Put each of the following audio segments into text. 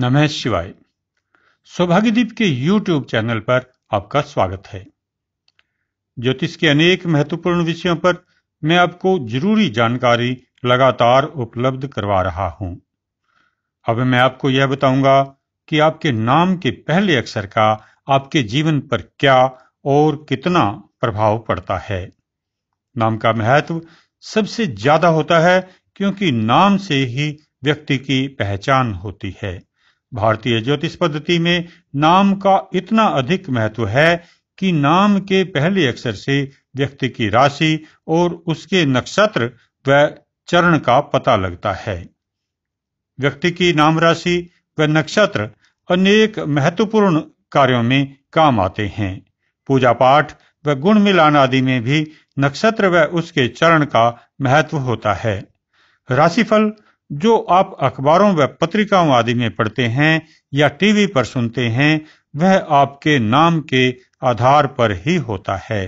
नमः शिवाय सौभाग्यदीप के YouTube चैनल पर आपका स्वागत है ज्योतिष के अनेक महत्वपूर्ण विषयों पर मैं आपको जरूरी जानकारी लगातार उपलब्ध करवा रहा हूं अब मैं आपको यह बताऊंगा कि आपके नाम के पहले अक्षर का आपके जीवन पर क्या और कितना प्रभाव पड़ता है नाम का महत्व सबसे ज्यादा होता है क्योंकि नाम से ही व्यक्ति की पहचान होती है भारतीय ज्योतिष पद्धति में नाम का इतना अधिक महत्व है कि नाम के पहले अक्षर से व्यक्ति की राशि और उसके नक्षत्र व चरण का पता लगता है व्यक्ति की नाम राशि व नक्षत्र अनेक महत्वपूर्ण कार्यों में काम आते हैं पूजा पाठ व गुण मिलान आदि में भी नक्षत्र व उसके चरण का महत्व होता है राशिफल जो आप अखबारों व पत्रिकाओं आदि में पढ़ते हैं या टीवी पर सुनते हैं वह आपके नाम के आधार पर ही होता है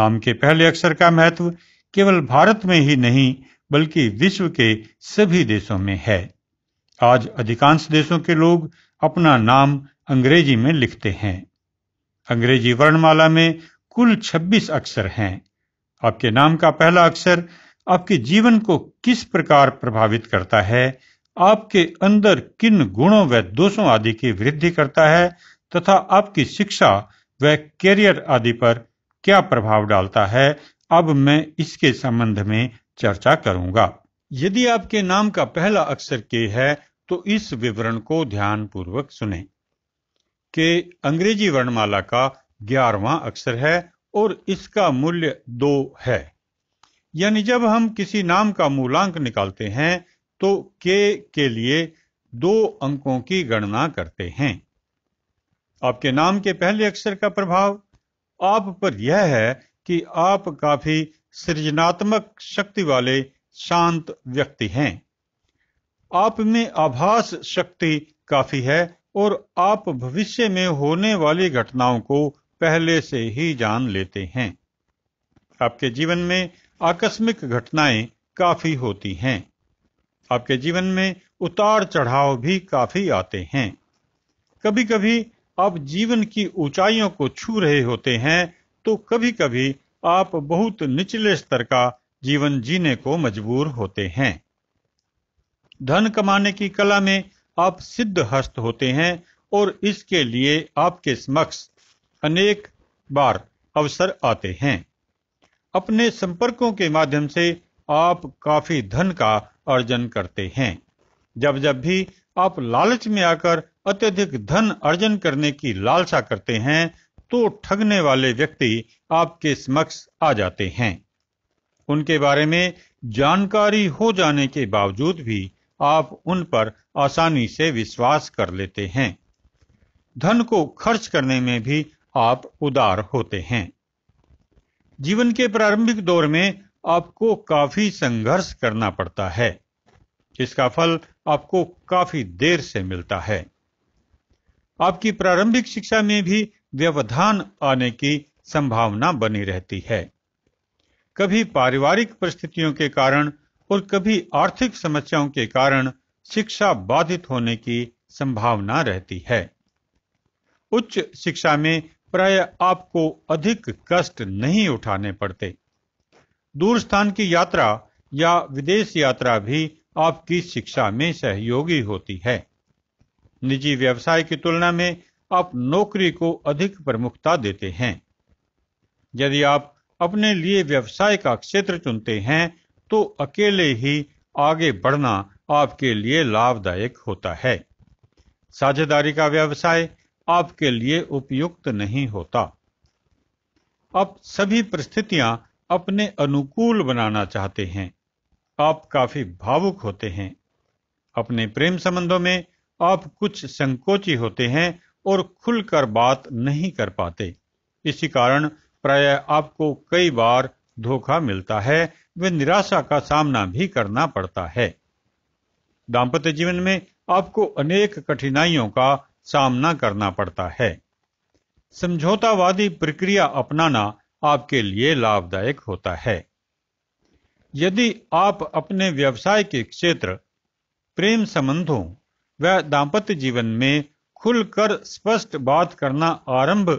नाम के पहले अक्षर का महत्व केवल भारत में ही नहीं बल्कि विश्व के सभी देशों में है आज अधिकांश देशों के लोग अपना नाम अंग्रेजी में लिखते हैं अंग्रेजी वर्णमाला में कुल 26 अक्षर हैं आपके नाम का पहला अक्षर आपके जीवन को किस प्रकार प्रभावित करता है आपके अंदर किन गुणों व दोषों आदि की वृद्धि करता है तथा आपकी शिक्षा व कैरियर आदि पर क्या प्रभाव डालता है अब मैं इसके संबंध में चर्चा करूंगा यदि आपके नाम का पहला अक्षर के है तो इस विवरण को ध्यान पूर्वक सुने के अंग्रेजी वर्णमाला का ग्यारहवा अक्षर है और इसका मूल्य दो है यानी जब हम किसी नाम का मूलांक निकालते हैं तो के के लिए दो अंकों की गणना करते हैं आपके नाम के पहले अक्षर का प्रभाव आप पर यह है कि आप काफी सृजनात्मक शक्ति वाले शांत व्यक्ति हैं आप में आभास शक्ति काफी है और आप भविष्य में होने वाली घटनाओं को पहले से ही जान लेते हैं आपके जीवन में आकस्मिक घटनाएं काफी होती हैं आपके जीवन में उतार चढ़ाव भी काफी आते हैं कभी कभी आप जीवन की ऊंचाइयों को छू रहे होते हैं तो कभी कभी आप बहुत निचले स्तर का जीवन जीने को मजबूर होते हैं धन कमाने की कला में आप सिद्ध हस्त होते हैं और इसके लिए आपके समक्ष अनेक बार अवसर आते हैं अपने संपर्कों के माध्यम से आप काफी धन का अर्जन करते हैं जब जब भी आप लालच में आकर अत्यधिक धन अर्जन करने की लालसा करते हैं तो ठगने वाले व्यक्ति आपके समक्ष आ जाते हैं उनके बारे में जानकारी हो जाने के बावजूद भी आप उन पर आसानी से विश्वास कर लेते हैं धन को खर्च करने में भी आप उदार होते हैं जीवन के प्रारंभिक दौर में आपको काफी संघर्ष करना पड़ता है इसका फल आपको काफी देर से मिलता है आपकी प्रारंभिक शिक्षा में भी व्यवधान आने की संभावना बनी रहती है कभी पारिवारिक परिस्थितियों के कारण और कभी आर्थिक समस्याओं के कारण शिक्षा बाधित होने की संभावना रहती है उच्च शिक्षा में प्राय आपको अधिक कष्ट नहीं उठाने पड़ते दूर स्थान की यात्रा या विदेश यात्रा भी आपकी शिक्षा में सहयोगी होती है निजी व्यवसाय की तुलना में आप नौकरी को अधिक प्रमुखता देते हैं यदि आप अपने लिए व्यवसाय का क्षेत्र चुनते हैं तो अकेले ही आगे बढ़ना आपके लिए लाभदायक होता है साझेदारी का व्यवसाय आपके लिए उपयुक्त नहीं होता आप सभी परिस्थितियां अपने अनुकूल बनाना चाहते हैं आप काफी भावुक होते हैं अपने प्रेम संबंधों में आप कुछ संकोची होते हैं और खुलकर बात नहीं कर पाते इसी कारण प्राय आपको कई बार धोखा मिलता है वे निराशा का सामना भी करना पड़ता है दाम्पत्य जीवन में आपको अनेक कठिनाइयों का सामना करना पड़ता है समझौतावादी प्रक्रिया अपनाना आपके लिए लाभदायक होता है यदि आप अपने व्यवसाय के क्षेत्र प्रेम संबंधों व दाम्पत्य जीवन में खुलकर स्पष्ट बात करना आरंभ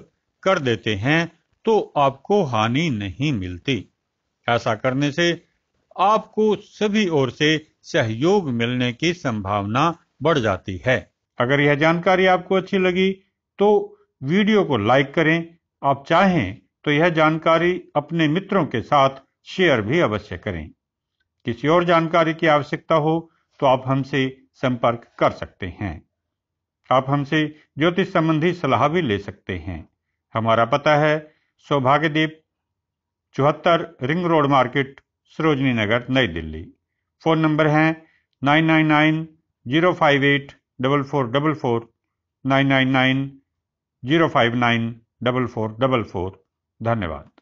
कर देते हैं तो आपको हानि नहीं मिलती ऐसा करने से आपको सभी ओर से सहयोग मिलने की संभावना बढ़ जाती है अगर यह जानकारी आपको अच्छी लगी तो वीडियो को लाइक करें आप चाहें तो यह जानकारी अपने मित्रों के साथ शेयर भी अवश्य करें किसी और जानकारी की आवश्यकता हो तो आप हमसे संपर्क कर सकते हैं आप हमसे ज्योतिष संबंधी सलाह भी ले सकते हैं हमारा पता है सौभाग्यदीप चौहत्तर ring road market Sarojini Nagar New Delhi phone number है nine nine nine zero five eight double four double four nine nine nine zero five nine double four double four धन्यवाद